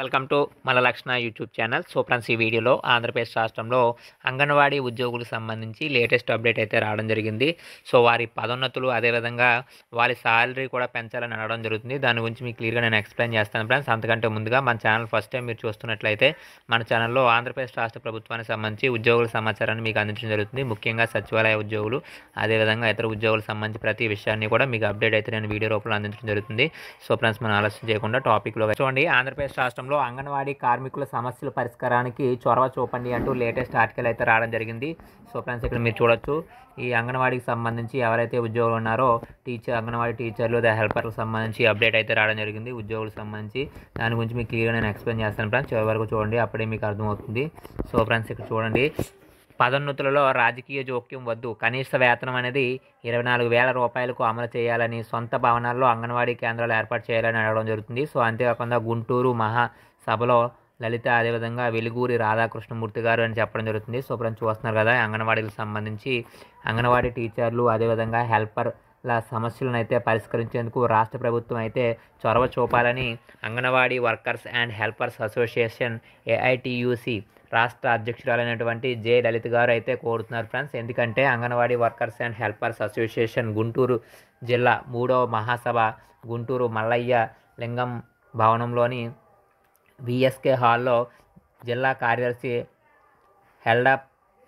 welcome to లక్షణ YouTube channel so friends ఈ వీడియోలో ఆంధ్రప్రదేశ్ రాష్ట్రంలో అంగన్వాడీ ఉద్యోగులకు సంబంధించి లేటెస్ట్ అప్డేట్ అయితే రావడం జరిగింది సో వారి పదోన్నతులు అదేవిధంగా వారి శాలరీ కూడా పెంచాలని అనడం జరుగుతుంది దాని గురించి మీకు క్లియర్గా నేను ఎక్స్ప్లెయిన్ చేస్తాను ఫ్రెండ్స్ అంతకంటే ముందుగా మన ఛానల్ ఫస్ట్ టైం మీరు చూస్తున్నట్లయితే మన ఛానల్లో ఆంధ్రప్రదేశ్ రాష్ట్ర ప్రభుత్వానికి సంబంధించి ఉద్యోగుల సమాచారాన్ని మీకు అందించడం జరుగుతుంది ముఖ్యంగా సచివాలయ ఉద్యోగులు అదేవిధంగా ఇతర ఉద్యోగులకు సంబంధించి ప్రతి విషయాన్ని కూడా మీకు అప్డేట్ అయితే నేను వీడియో రూపంలో అందించడం జరుగుతుంది సో ఫ్రెండ్స్ మనం ఆలోచన చేయకుండా టాపిక్లో చూడండి ఆంధ్రప్రదేశ్ రాష్ట్రం రాష్ట్రంలో అంగన్వాడీ కార్మికుల సమస్యల పరిష్కారానికి చొరవ చూపండి అంటూ లేటెస్ట్ ఆర్టికల్ అయితే రావడం జరిగింది సో ఫ్రెండ్స్ ఇక్కడ మీరు చూడొచ్చు ఈ అంగన్వాడీకి సంబంధించి ఎవరైతే ఉద్యోగులు ఉన్నారో టీచర్ అంగన్వాడీ టీచర్లు అదే హెల్పర్లకు సంబంధించి అప్డేట్ అయితే రావడం జరిగింది ఉద్యోగులకు సంబంధించి దాని గురించి మీకు క్లియర్గా నేను ఎక్స్ప్లెయిన్ చేస్తాను ఫ్రెండ్స్ చివరి వరకు చూడండి అప్పుడే మీకు అర్థమవుతుంది సో ఫ్రెండ్స్ ఇక్కడ చూడండి పదోన్నతులలో రాజకీయ జోక్యం వద్దు కనీస వేతనం అనేది ఇరవై నాలుగు వేల రూపాయలకు అమలు చేయాలని సొంత భవనాల్లో అంగన్వాడీ కేంద్రాలు ఏర్పాటు చేయాలని అడగడం జరుగుతుంది సో అంతేకాకుండా గుంటూరు మహాసభలో లలిత అదేవిధంగా వెలుగూరి రాధాకృష్ణమూర్తి గారు అని చెప్పడం జరుగుతుంది సో ఇప్పుడు చూస్తున్నారు కదా అంగన్వాడీకి సంబంధించి అంగన్వాడీ టీచర్లు అదేవిధంగా హెల్పర్ సమస్యలను అయితే పరిష్కరించేందుకు రాష్ట్ర ప్రభుత్వం అయితే చొరవ చూపాలని anganwadi workers and helpers association AITUC రాష్ట్ర అధ్యక్షురాలైనటువంటి జే లలిత్ గారు అయితే కోరుతున్నారు ఫ్రెండ్స్ ఎందుకంటే anganwadi workers and helpers association Guntur జిల్లా మూడవ మహాసభ గుంటూరు మల్లయ్య లింగం భవనంలోని విఎస్కే హాల్లో జిల్లా కార్యదర్శి హెల్డా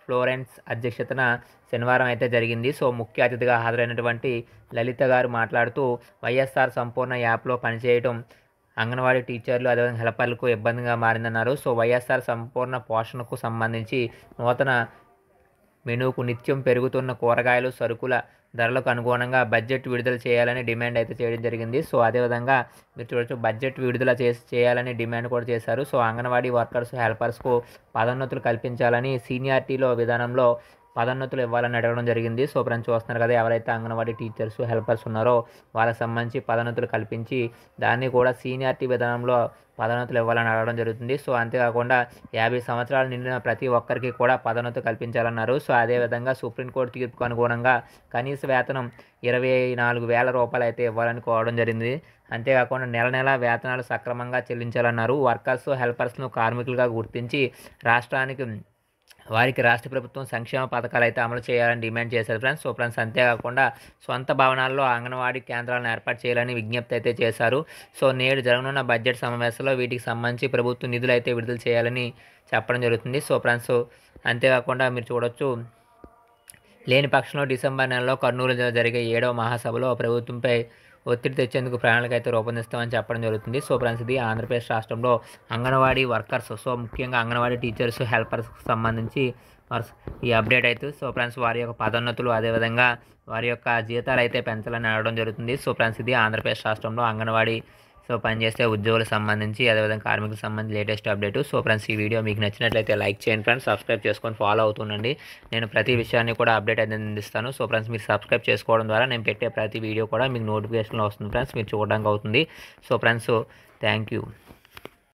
ఫ్లోరెన్స్ అధ్యక్షతన శనివారం అయితే జరిగింది సో ముఖ్య అతిథిగా హాజరైనటువంటి లలిత గారు మాట్లాడుతూ వైఎస్ఆర్ సంపూర్ణ యాప్లో పనిచేయడం అంగన్వాడీ టీచర్లు అదేవిధంగా హెల్పర్లకు ఇబ్బందిగా మారిందన్నారు సో వైఎస్ఆర్ సంపూర్ణ పోషణకు సంబంధించి నూతన మెనూకు నిత్యం పెరుగుతున్న కూరగాయలు సరుకుల ధరలకు అనుగుణంగా బడ్జెట్ విడుదల చేయాలని డిమాండ్ అయితే చేయడం జరిగింది సో అదేవిధంగా మీరు చూడొచ్చు బడ్జెట్ విడుదల చేసి చేయాలని డిమాండ్ కూడా చేశారు సో అంగన్వాడీ వర్కర్స్ హెల్పర్స్కు పదోన్నతులు కల్పించాలని సీనియారిటీలో విధానంలో పదోన్నతులు ఇవ్వాలని అడగడం జరిగింది సో ఫ్రెండ్స్ చూస్తున్నారు కదా ఎవరైతే అంగన్వాడీ టీచర్స్ హెల్పర్స్ ఉన్నారో వాళ్ళకి సంబంధించి పదోన్నతులు కల్పించి దాన్ని కూడా సీనియారిటీ విధానంలో పదోన్నతులు ఇవ్వాలని అడగడం జరుగుతుంది సో అంతేకాకుండా యాభై సంవత్సరాలు నిండిన ప్రతి ఒక్కరికి కూడా పదోన్నతి కల్పించాలన్నారు సో అదేవిధంగా సుప్రీంకోర్టు తీర్పుకు అనుగుణంగా కనీస వేతనం ఇరవై నాలుగు వేల రూపాయలు అయితే ఇవ్వాలని కోవడం జరిగింది అంతేకాకుండా నెల నెల వేతనాలు సక్రమంగా చెల్లించాలన్నారు వర్కర్స్ హెల్పర్స్ను కార్మికులుగా గుర్తించి రాష్ట్రానికి వారికి రాష్ట్ర ప్రభుత్వం సంక్షేమ పథకాలు అయితే అమలు చేయాలని డిమాండ్ చేశారు ఫ్రెండ్స్ సో ఫ్రెండ్స్ అంతేకాకుండా సొంత భవనాల్లో అంగన్వాడీ కేంద్రాలను ఏర్పాటు చేయాలని విజ్ఞప్తి అయితే చేశారు సో నేడు జరగనున్న బడ్జెట్ సమావేశంలో వీటికి సంబంధించి ప్రభుత్వ నిధులు అయితే విడుదల చేయాలని చెప్పడం జరుగుతుంది సో ఫ్రెండ్స్ అంతేకాకుండా మీరు చూడొచ్చు లేని పక్షంలో డిసెంబర్ నెలలో కర్నూలు జరిగే ఏడవ మహాసభలో ప్రభుత్వంపై ఒత్తిడి తెచ్చేందుకు ప్రణాళిక అయితే రూపొందిస్తామని చెప్పడం జరుగుతుంది సో ఫ్రెండ్స్ ఇది ఆంధ్రప్రదేశ్ రాష్ట్రంలో అంగన్వాడీ వర్కర్స్ సో ముఖ్యంగా అంగన్వాడీ టీచర్స్ హెల్పర్స్కి సంబంధించి ఈ అప్డేట్ అయితే సో ఫ్రెండ్స్ వారి యొక్క పదోన్నతులు అదేవిధంగా వారి యొక్క జీతాలు అయితే పెంచాలని అడగడం జరుగుతుంది సో ఫ్రెండ్స్ ఇది ఆంధ్రప్రదేశ్ రాష్ట్రంలో అంగన్వాడీ సో చేస్తే ఉద్యోగులకు సంబంధించి అదేవిధంగా కార్మికులకు సంబంధించి లేటెస్ట్ అప్డేట్ సో ఫ్రెండ్స్ ఈ వీడియో మీకు నచ్చినట్లయితే లైక్ చేయండి ఫ్రెండ్స్ సబ్స్క్రైబ్ చేసుకొని ఫాలో అవుతుండండి నేను ప్రతి విషయాన్ని కూడా అప్డేట్ అయితే అందిస్తాను సో ఫ్రెండ్స్ మీరు సబ్స్క్రైబ్ చేసుకోవడం ద్వారా నేను పెట్టే ప్రతి వీడియో కూడా మీకు నోటిఫికేషన్లో వస్తుంది ఫ్రెండ్స్ మీరు చూడడానికి అవుతుంది సో ఫ్రెండ్స్ థ్యాంక్ యూ